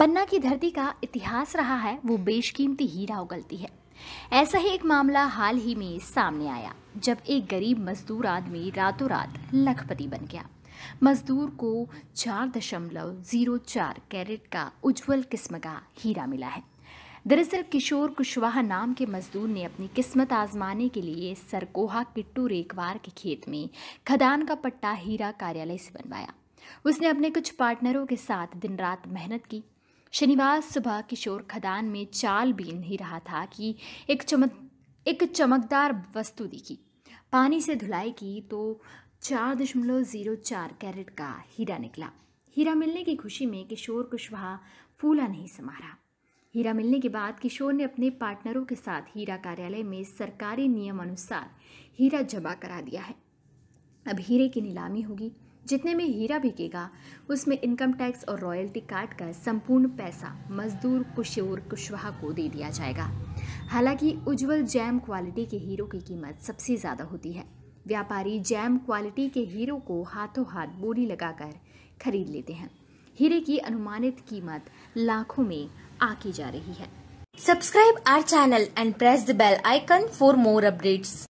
पन्ना की धरती का इतिहास रहा है वो बेशकीमती हीरा उगलती है ऐसा ही एक मामला हाल ही में सामने आया जब एक गरीब मजदूर आदमी रातों रात लखपति बन गया मजदूर को चार दशमलव जीरो चार कैरेट का उज्जवल किस्म का हीरा मिला है दरअसल किशोर कुशवाहा नाम के मजदूर ने अपनी किस्मत आजमाने के लिए सरकोहा किट्टू रेकवार के खेत में खदान का पट्टा हीरा कार्यालय से बनवाया उसने अपने कुछ पार्टनरों के साथ दिन रात मेहनत की शनिवार सुबह किशोर खदान में चाल बीन ही रहा था कि एक चमक एक चमकदार वस्तु दिखी पानी से धुलाई की तो चार दशमलव ज़ीरो चार कैरेट का हीरा निकला हीरा मिलने की खुशी में किशोर कुशवाहा फूला नहीं समा रहा हीरा मिलने के बाद किशोर ने अपने पार्टनरों के साथ हीरा कार्यालय में सरकारी नियम अनुसार हीरा जमा करा दिया है अब हीरे की नीलामी होगी जितने में हीरा बिकेगा उसमें इनकम टैक्स और रॉयल्टी काट कर संपूर्ण पैसा मजदूर कुशोर कुशवाहा को दे दिया जाएगा हालांकि उज्जवल जैम क्वालिटी के हीरो की कीमत सबसे ज़्यादा होती है व्यापारी जैम क्वालिटी के हीरो को हाथों हाथ बोरी लगाकर खरीद लेते हैं हीरे की अनुमानित कीमत लाखों में आकी जा रही है subscribe our channel and press the bell icon for more updates